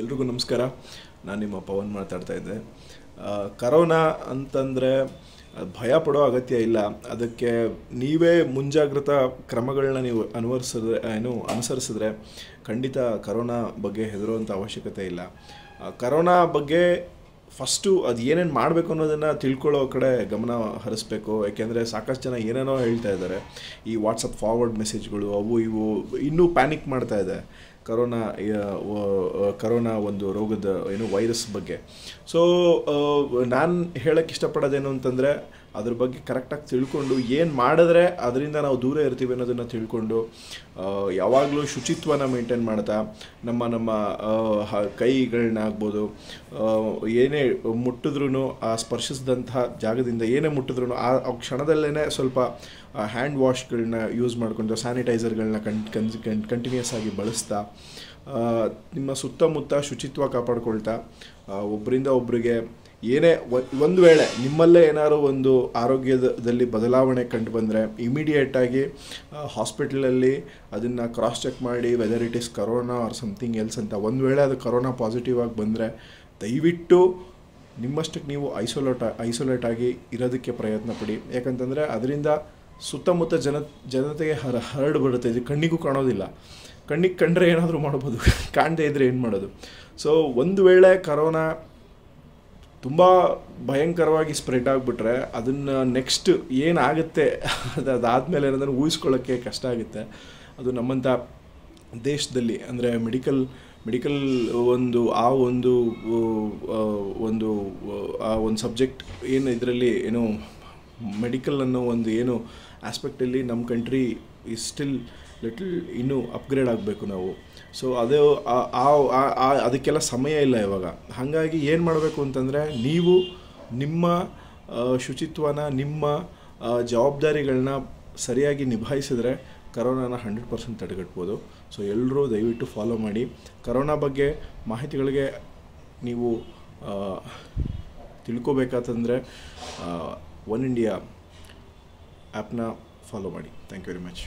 ಎಲ್ರಿಗೂ ನಮಸ್ಕಾರ ನಾನು ನಿಮ್ಮ ಪವನ್ ಮಾತಾಡ್ತಾ ಇದ್ದೆ ಕರೋನಾ ಅಂತಂದರೆ ಭಯ ಪಡೋ ಅಗತ್ಯ ಇಲ್ಲ ಅದಕ್ಕೆ ನೀವೇ ಮುಂಜಾಗ್ರತಾ ಕ್ರಮಗಳನ್ನ ನೀವು ಅನುವರಿಸಿದ್ರೆ ಏನು ಅನುಸರಿಸಿದ್ರೆ ಖಂಡಿತ ಕರೋನಾ ಬಗ್ಗೆ ಹೆದರುವಂಥ ಅವಶ್ಯಕತೆ ಇಲ್ಲ ಕರೋನಾ ಬಗ್ಗೆ ಫಸ್ಟು ಅದು ಏನೇನು ಮಾಡಬೇಕು ಅನ್ನೋದನ್ನು ತಿಳ್ಕೊಳ್ಳೋ ಕಡೆ ಗಮನ ಹರಿಸ್ಬೇಕು ಯಾಕೆಂದರೆ ಸಾಕಷ್ಟು ಜನ ಏನೇನೋ ಹೇಳ್ತಾ ಇದ್ದಾರೆ ಈ ವಾಟ್ಸಪ್ ಫಾರ್ವರ್ಡ್ ಮೆಸೇಜ್ಗಳು ಅವು ಇವು ಇನ್ನೂ ಪ್ಯಾನಿಕ್ ಮಾಡ್ತಾ ಇದೆ ಕರೋನಾ ಕರೋನಾ ಒಂದು ರೋಗದ ಏನು ವೈರಸ್ ಬಗ್ಗೆ ಸೊ ನಾನು ಹೇಳಕ್ಕೆ ಇಷ್ಟಪಡೋದೇನು ಅಂತಂದರೆ ಅದ್ರ ಬಗ್ಗೆ ಕರೆಕ್ಟಾಗಿ ತಿಳ್ಕೊಂಡು ಏನು ಮಾಡಿದ್ರೆ ಅದರಿಂದ ನಾವು ದೂರ ಇರ್ತೀವಿ ಅನ್ನೋದನ್ನು ತಿಳ್ಕೊಂಡು ಯಾವಾಗಲೂ ಶುಚಿತ್ವನ ಮೇಂಟೈನ್ ಮಾಡ್ತಾ ನಮ್ಮ ನಮ್ಮ ಕೈಗಳನ್ನಾಗ್ಬೋದು ಏನೇ ಮುಟ್ಟಿದ್ರೂ ಆ ಸ್ಪರ್ಶಿಸಿದಂತಹ ಜಾಗದಿಂದ ಏನೇ ಮುಟ್ಟಿದ್ರೂ ಆ ಕ್ಷಣದಲ್ಲೇ ಸ್ವಲ್ಪ ಹ್ಯಾಂಡ್ ವಾಶ್ಗಳನ್ನ ಯೂಸ್ ಮಾಡಿಕೊಂಡು ಸ್ಯಾನಿಟೈಸರ್ಗಳನ್ನ ಕಂ ಕನ್ ಕಂಟಿನ್ಯೂಸ್ ಆಗಿ ಬಳಸ್ತಾ ನಿಮ್ಮ ಸುತ್ತಮುತ್ತ ಶುಚಿತ್ವ ಕಾಪಾಡ್ಕೊಳ್ತಾ ಒಬ್ಬರಿಂದ ಒಬ್ಬರಿಗೆ ಏನೇ ಒಂದು ವೇಳೆ ನಿಮ್ಮಲ್ಲೇ ಏನಾದರೂ ಒಂದು ಆರೋಗ್ಯದಲ್ಲಿ ಬದಲಾವಣೆ ಕಂಡು ಬಂದರೆ ಇಮಿಡಿಯೇಟಾಗಿ ಹಾಸ್ಪಿಟ್ಲಲ್ಲಿ ಅದನ್ನು ಕ್ರಾಸ್ ಚೆಕ್ ಮಾಡಿ whether it is corona or something else ಅಂತ ಒಂದು ವೇಳೆ ಅದು ಕರೋನಾ ಪಾಸಿಟಿವ್ ಆಗಿ ಬಂದರೆ ದಯವಿಟ್ಟು ನಿಮ್ಮಷ್ಟಕ್ಕೆ ನೀವು ಐಸೋಲೇಟ್ ಐಸೋಲೇಟ್ ಆಗಿ ಇರೋದಕ್ಕೆ ಪ್ರಯತ್ನ ಪಡಿ ಯಾಕಂತಂದರೆ ಅದರಿಂದ ಸುತ್ತಮುತ್ತ ಜನ ಜನತೆಗೆ ಹರ ಹರಡು ಬರುತ್ತೆ ಇದು ಕಣ್ಣಿಗೂ ಕಾಣೋದಿಲ್ಲ ಕಣ್ಣಿಗೆ ಕಂಡ್ರೆ ಏನಾದರೂ ಮಾಡ್ಬೋದು ಕಾಣದೇ ಇದ್ದರೆ ಏನು ಮಾಡೋದು ಸೊ ಒಂದು ವೇಳೆ ಕರೋನಾ ತುಂಬ ಭಯಂಕರವಾಗಿ ಸ್ಪ್ರೆಡ್ ಆಗಿಬಿಟ್ರೆ ಅದನ್ನು ನೆಕ್ಸ್ಟ್ ಏನಾಗುತ್ತೆ ಅದು ಅದಾದಮೇಲೆ ಏನಂದ್ರೆ ಊಹಿಸ್ಕೊಳ್ಳೋಕ್ಕೆ ಕಷ್ಟ ಆಗುತ್ತೆ ಅದು ನಮ್ಮಂಥ ದೇಶದಲ್ಲಿ ಅಂದರೆ ಮೆಡಿಕಲ್ ಮೆಡಿಕಲ್ ಒಂದು ಆ ಒಂದು ಒಂದು ಆ ಒಂದು ಸಬ್ಜೆಕ್ಟ್ ಏನು ಇದರಲ್ಲಿ ಏನು ಮೆಡಿಕಲ್ ಅನ್ನೋ ಒಂದು ಏನು ಆಸ್ಪೆಕ್ಟಲ್ಲಿ ನಮ್ಮ ಕಂಟ್ರಿ ಇಸ್ ಸ್ಟಿಲ್ ಲಿಟ್ಲ್ ಇನ್ನೂ ಅಪ್ಗ್ರೇಡ್ ಆಗಬೇಕು ನಾವು ಸೊ ಅದೇ ಅದಕ್ಕೆಲ್ಲ ಸಮಯ ಇಲ್ಲ ಇವಾಗ ಹಾಗಾಗಿ ಏನು ಮಾಡಬೇಕು ಅಂತಂದರೆ ನೀವು ನಿಮ್ಮ ಶುಚಿತ್ವನ ನಿಮ್ಮ ಜವಾಬ್ದಾರಿಗಳನ್ನ ಸರಿಯಾಗಿ ನಿಭಾಯಿಸಿದ್ರೆ ಕರೋನಾನ ಹಂಡ್ರೆಡ್ ಪರ್ಸೆಂಟ್ ತಡೆಗಟ್ಬೋದು ಸೊ ಎಲ್ಲರೂ ದಯವಿಟ್ಟು ಫಾಲೋ ಮಾಡಿ ಕರೋನಾ ಬಗ್ಗೆ ಮಾಹಿತಿಗಳಿಗೆ ನೀವು ತಿಳ್ಕೋಬೇಕಾತಂದರೆ ಒನ್ ಇಂಡಿಯಾ ಆ್ಯಪ್ನ ಫಾಲೋ ಮಾಡಿ ಥ್ಯಾಂಕ್ ಯು ವೆರಿ ಮಚ್